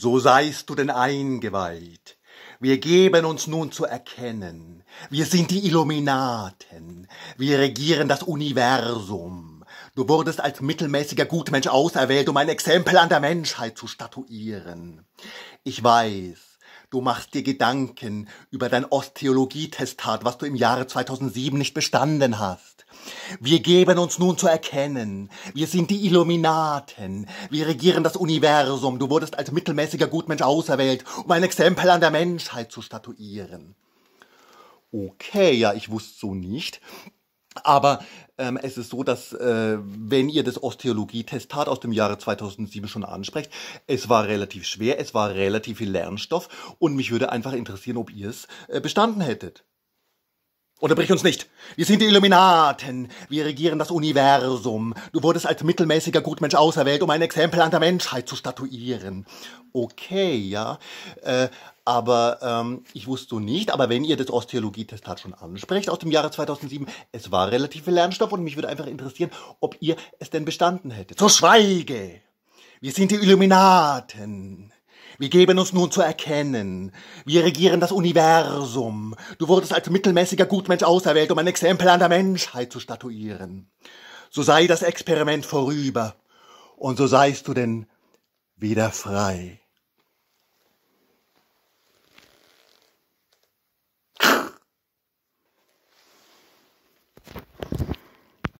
so seist du denn eingeweiht. Wir geben uns nun zu erkennen. Wir sind die Illuminaten. Wir regieren das Universum. Du wurdest als mittelmäßiger Gutmensch auserwählt, um ein Exempel an der Menschheit zu statuieren. Ich weiß, Du machst dir Gedanken über dein Osteologietestat, was du im Jahre 2007 nicht bestanden hast. Wir geben uns nun zu erkennen. Wir sind die Illuminaten. Wir regieren das Universum. Du wurdest als mittelmäßiger Gutmensch auserwählt, um ein Exempel an der Menschheit zu statuieren. Okay, ja, ich wusste so nicht, aber ähm, es ist so, dass äh, wenn ihr das Osteologietestat aus dem Jahre 2007 schon ansprecht, es war relativ schwer, es war relativ viel Lernstoff und mich würde einfach interessieren, ob ihr es äh, bestanden hättet. Unterbrich uns nicht. Wir sind die Illuminaten. Wir regieren das Universum. Du wurdest als mittelmäßiger Gutmensch auserwählt, um ein Exempel an der Menschheit zu statuieren. Okay, ja. Äh, aber ähm, ich wusste nicht, aber wenn ihr das Osteologietestat schon ansprecht aus dem Jahre 2007, es war relativ viel Lernstoff und mich würde einfach interessieren, ob ihr es denn bestanden hättet. So schweige! Wir sind die Illuminaten. Wir geben uns nun zu erkennen. Wir regieren das Universum. Du wurdest als mittelmäßiger Gutmensch auserwählt, um ein Exempel an der Menschheit zu statuieren. So sei das Experiment vorüber und so seist du denn wieder frei.